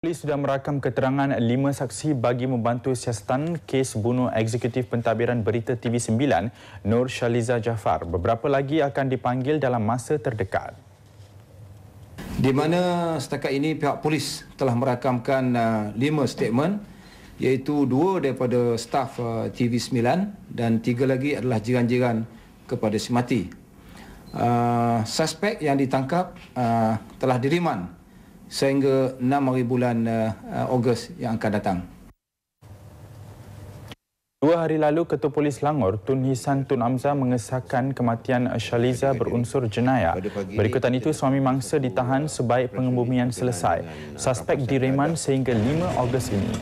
Polis sudah merakam keterangan lima saksi bagi membantu siasatan kes bunuh eksekutif pentadbiran berita TV9, Nur Shaliza Jafar. Beberapa lagi akan dipanggil dalam masa terdekat. Di mana setakat ini pihak polis telah merakamkan uh, lima statement iaitu dua daripada staf uh, TV9 dan tiga lagi adalah jiran-jiran kepada si mati. Uh, suspek yang ditangkap telah diriman sehingga 6 hari bulan uh, uh, Ogos yang akan datang. Dua hari lalu, Ketua Polis Langor, Tun Hisan Tun Amza mengesahkan kematian Shaliza berunsur jenayah. Berikutan itu, suami mangsa ditahan sebaik pengembumian selesai. Suspek direman sehingga 5 Ogos ini.